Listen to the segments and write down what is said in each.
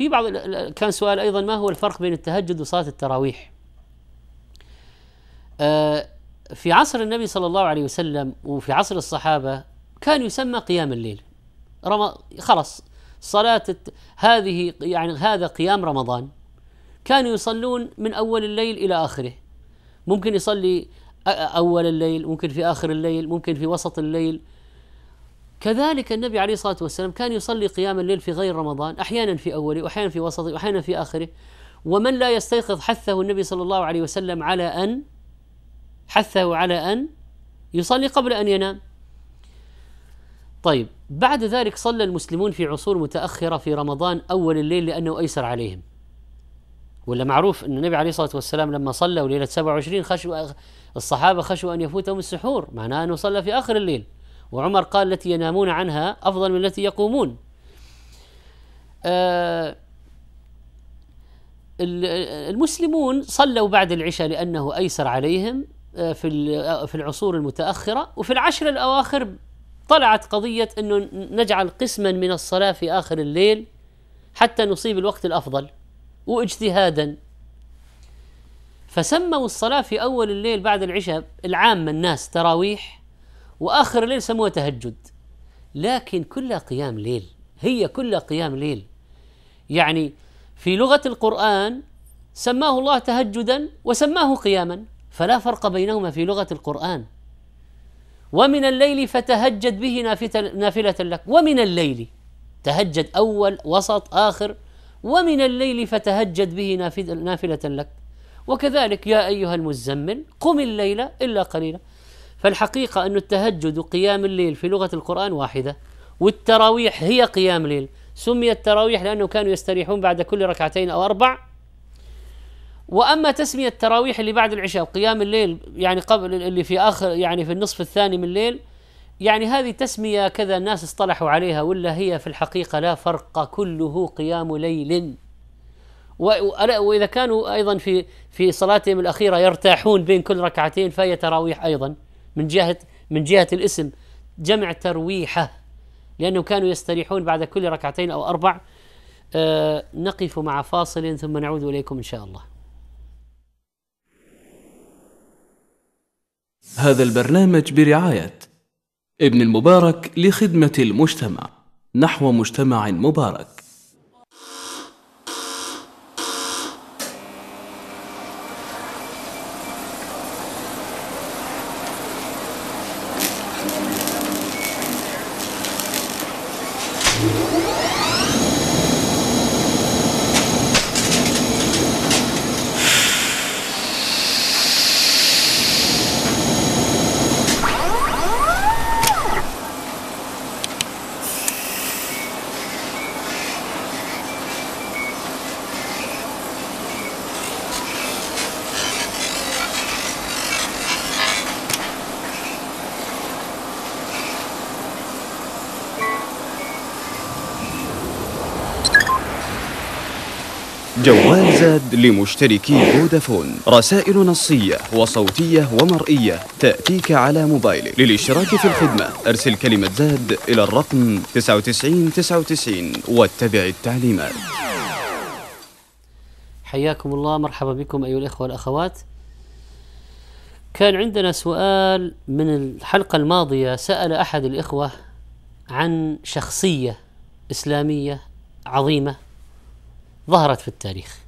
في بعض كان سؤال ايضا ما هو الفرق بين التهجد وصلاه التراويح؟ آه، في عصر النبي صلى الله عليه وسلم وفي عصر الصحابه كان يسمى قيام الليل رم... خلص صلاة هذه يعني هذا قيام رمضان كانوا يصلون من أول الليل إلى آخره ممكن يصلي أول الليل ممكن في آخر الليل ممكن في وسط الليل كذلك النبي عليه الصلاه والسلام كان يصلي قيام الليل في غير رمضان احيانا في اوله واحيانا في وسطه واحيانا في اخره ومن لا يستيقظ حثه النبي صلى الله عليه وسلم على ان حثه على ان يصلي قبل ان ينام. طيب بعد ذلك صلى المسلمون في عصور متاخره في رمضان اول الليل لانه ايسر عليهم. ولا معروف ان النبي عليه الصلاه والسلام لما صلوا ليله 27 خشوا الصحابه خشوا ان يفوتهم السحور، معناه انه صلى في اخر الليل. وعمر قال التي ينامون عنها أفضل من التي يقومون آه، المسلمون صلوا بعد العشاء لأنه أيسر عليهم آه، في آه، في العصور المتأخرة وفي العشر الأواخر طلعت قضية أنه نجعل قسما من الصلاة في آخر الليل حتى نصيب الوقت الأفضل واجتهادا فسموا الصلاة في أول الليل بعد العشاء العامة الناس تراويح واخر الليل سموها تهجد لكن كلها قيام ليل هي كلها قيام ليل يعني في لغه القران سماه الله تهجدا وسماه قياما فلا فرق بينهما في لغه القران ومن الليل فتهجد به نافله لك ومن الليل تهجد اول وسط اخر ومن الليل فتهجد به نافله لك وكذلك يا ايها المزمل قم الليل الا قليلا فالحقيقة أن التهجد وقيام الليل في لغة القرآن واحدة والتراويح هي قيام ليل سمي التراويح لأنه كانوا يستريحون بعد كل ركعتين أو أربع وأما تسمية التراويح اللي بعد العشاء وقيام الليل يعني قبل اللي في آخر يعني في النصف الثاني من الليل يعني هذه تسمية كذا الناس اصطلحوا عليها ولا هي في الحقيقة لا فرق كله قيام ليل وإذا كانوا أيضا في في صلاتهم الأخيرة يرتاحون بين كل ركعتين فهي تراويح أيضا من جهة من جهة الاسم جمع ترويحة لأنهم كانوا يستريحون بعد كل ركعتين أو أربع آه، نقف مع فاصل ثم نعود إليكم إن شاء الله هذا البرنامج برعاية ابن المبارك لخدمة المجتمع نحو مجتمع مبارك جوال زاد لمشتركي فودافون رسائل نصية وصوتية ومرئية تأتيك على موبايلك للاشتراك في الخدمة أرسل كلمة زاد إلى الرقم 9999 واتبع التعليمات حياكم الله مرحبا بكم أيها الإخوة والأخوات كان عندنا سؤال من الحلقة الماضية سأل أحد الإخوة عن شخصية إسلامية عظيمة ظهرت في التاريخ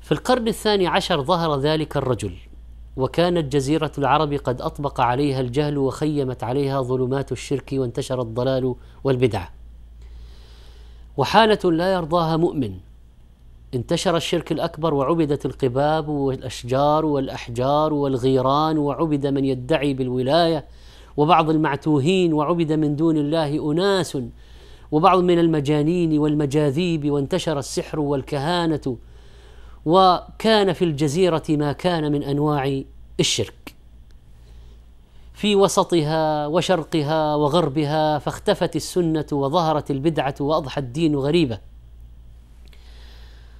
في القرن الثاني عشر ظهر ذلك الرجل وكانت جزيرة العرب قد أطبق عليها الجهل وخيمت عليها ظلمات الشرك وانتشر الضلال والبدعة وحالة لا يرضاها مؤمن انتشر الشرك الأكبر وعبدت القباب والأشجار والأحجار والغيران وعبد من يدعي بالولاية وبعض المعتوهين وعبد من دون الله أناس وبعض من المجانين والمجاذيب وانتشر السحر والكهانه وكان في الجزيره ما كان من انواع الشرك في وسطها وشرقها وغربها فاختفت السنه وظهرت البدعه واضحى الدين غريبه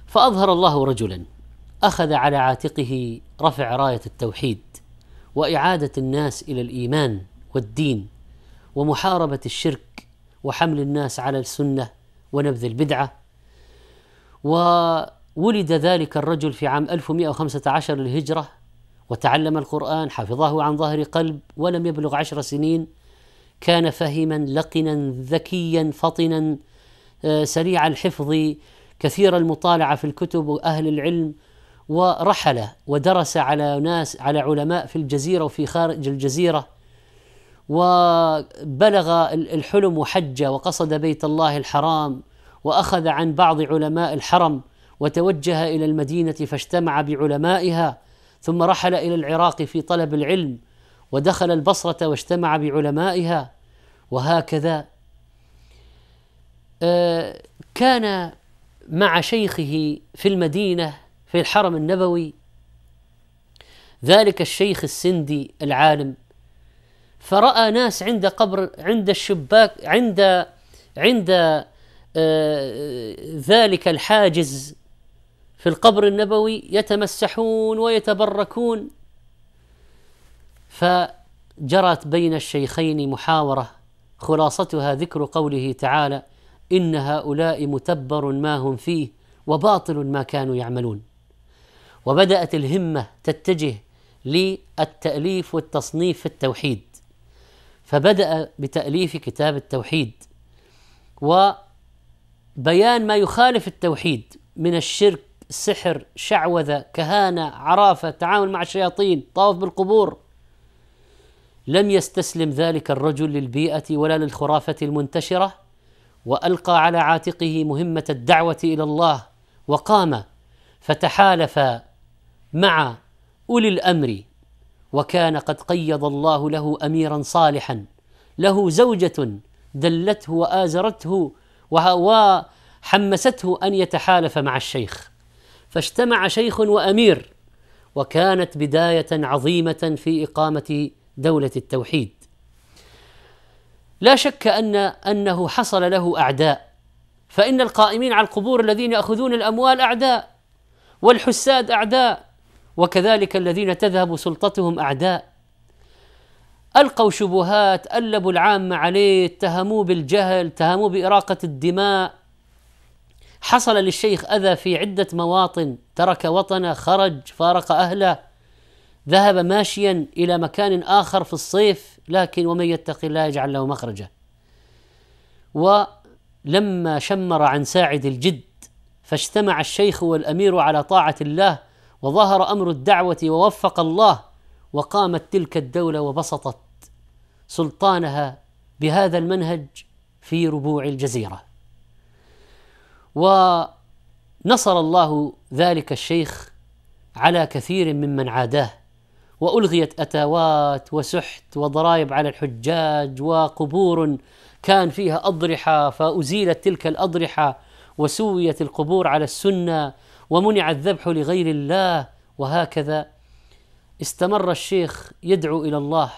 فاظهر الله رجلا اخذ على عاتقه رفع رايه التوحيد واعاده الناس الى الايمان والدين ومحاربه الشرك وحمل الناس على السنه ونبذ البدعه وولد ذلك الرجل في عام 1115 للهجره وتعلم القران حفظه عن ظهر قلب ولم يبلغ عشر سنين كان فهما لقنا ذكيا فطنا آه، سريع الحفظ كثير المطالعه في الكتب واهل العلم ورحل ودرس على ناس على علماء في الجزيره وفي خارج الجزيره وبلغ الحلم وحج وقصد بيت الله الحرام واخذ عن بعض علماء الحرم وتوجه الى المدينه فاجتمع بعلمائها ثم رحل الى العراق في طلب العلم ودخل البصره واجتمع بعلمائها وهكذا آه، كان مع شيخه في المدينه في الحرم النبوي ذلك الشيخ السندي العالم فرأى ناس عند قبر عند الشباك عند عند آه، ذلك الحاجز في القبر النبوي يتمسحون ويتبركون فجرت بين الشيخين محاوره خلاصتها ذكر قوله تعالى ان هؤلاء متبر ما هم فيه وباطل ما كانوا يعملون وبدات الهمه تتجه للتاليف والتصنيف في التوحيد فبدأ بتأليف كتاب التوحيد وبيان ما يخالف التوحيد من الشرك سحر شعوذة كهانة عرافة تعامل مع الشياطين طواف بالقبور لم يستسلم ذلك الرجل للبيئة ولا للخرافة المنتشرة وألقى على عاتقه مهمة الدعوة إلى الله وقام فتحالف مع أولي الأمر وكان قد قيض الله له اميرا صالحا له زوجه دلته وازرته وحمسته ان يتحالف مع الشيخ فاجتمع شيخ وامير وكانت بدايه عظيمه في اقامه دوله التوحيد لا شك ان انه حصل له اعداء فان القائمين على القبور الذين ياخذون الاموال اعداء والحساد اعداء وكذلك الذين تذهب سلطتهم اعداء القوا شبهات ألبوا العامة عليه اتهموه بالجهل اتهموه بإراقة الدماء حصل للشيخ أذى في عدة مواطن ترك وطنه خرج فارق أهله ذهب ماشيا إلى مكان آخر في الصيف لكن ومن يتق الله يجعل له مخرجا ولما شمر عن ساعد الجد فاجتمع الشيخ والأمير على طاعة الله وظهر امر الدعوه ووفق الله وقامت تلك الدوله وبسطت سلطانها بهذا المنهج في ربوع الجزيره ونصر الله ذلك الشيخ على كثير ممن عاداه والغيت اتاوات وسحت وضرائب على الحجاج وقبور كان فيها اضرحه فازيلت تلك الاضرحه وسويت القبور على السنه ومنع الذبح لغير الله وهكذا استمر الشيخ يدعو إلى الله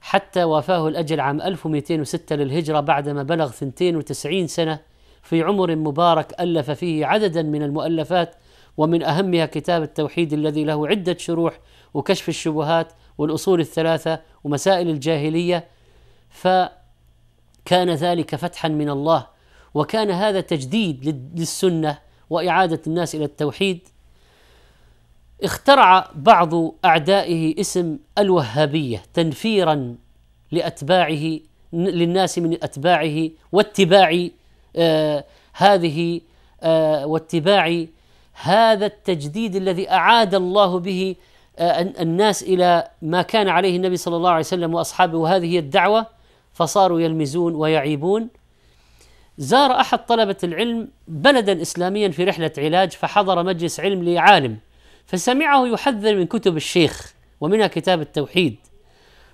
حتى وافاه الأجل عام 1206 للهجرة بعدما بلغ 92 سنة في عمر مبارك ألف فيه عددا من المؤلفات ومن أهمها كتاب التوحيد الذي له عدة شروح وكشف الشبهات والأصول الثلاثة ومسائل الجاهلية فكان ذلك فتحا من الله وكان هذا تجديد للسنة واعاده الناس الى التوحيد اخترع بعض اعدائه اسم الوهابيه تنفيرا لاتباعه للناس من اتباعه واتباع آه هذه آه واتباع هذا التجديد الذي اعاد الله به آه، الناس الى ما كان عليه النبي صلى الله عليه وسلم واصحابه وهذه هي الدعوه فصاروا يلمزون ويعيبون زار احد طلبه العلم بلدا اسلاميا في رحله علاج فحضر مجلس علم لعالم فسمعه يحذر من كتب الشيخ ومنها كتاب التوحيد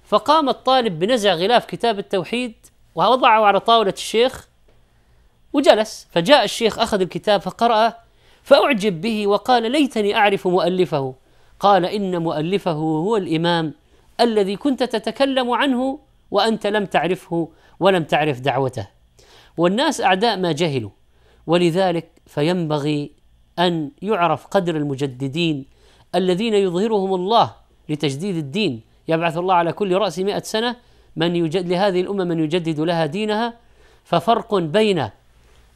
فقام الطالب بنزع غلاف كتاب التوحيد ووضعه على طاوله الشيخ وجلس فجاء الشيخ اخذ الكتاب فقرأه فأعجب به وقال ليتني أعرف مؤلفه قال إن مؤلفه هو الإمام الذي كنت تتكلم عنه وأنت لم تعرفه ولم تعرف دعوته والناس أعداء ما جهلوا ولذلك فينبغي أن يعرف قدر المجددين الذين يظهرهم الله لتجديد الدين يبعث الله على كل رأس مئة سنة من يجد لهذه الأمة من يجدد لها دينها ففرق بين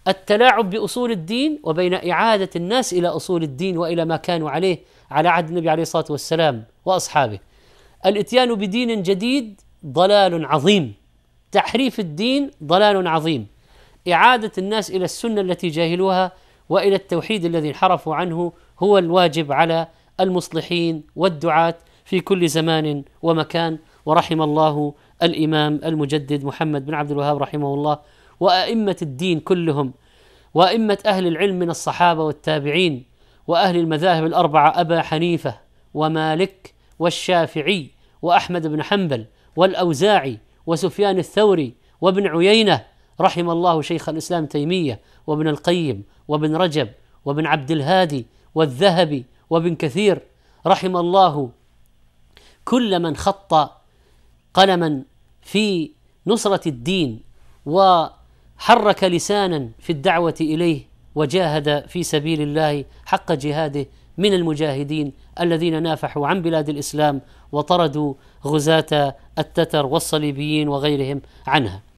التلاعب بأصول الدين وبين إعادة الناس إلى أصول الدين وإلى ما كانوا عليه على عهد النبي عليه الصلاة والسلام وأصحابه الاتيان بدين جديد ضلال عظيم تحريف الدين ضلال عظيم اعاده الناس الى السنه التي جاهلوها والى التوحيد الذي انحرفوا عنه هو الواجب على المصلحين والدعاة في كل زمان ومكان ورحم الله الامام المجدد محمد بن عبد الوهاب رحمه الله وائمه الدين كلهم وائمه اهل العلم من الصحابه والتابعين واهل المذاهب الاربعه ابا حنيفه ومالك والشافعي واحمد بن حنبل والاوزاعي وسفيان الثوري وابن عيينه رحم الله شيخ الاسلام تيميه وابن القيم وابن رجب وابن عبد الهادي والذهبي وابن كثير رحم الله كل من خط قلما في نصره الدين وحرك لسانا في الدعوه اليه وجاهد في سبيل الله حق جهاده من المجاهدين الذين نافحوا عن بلاد الاسلام وطردوا غزاة التتر والصليبيين وغيرهم عنها.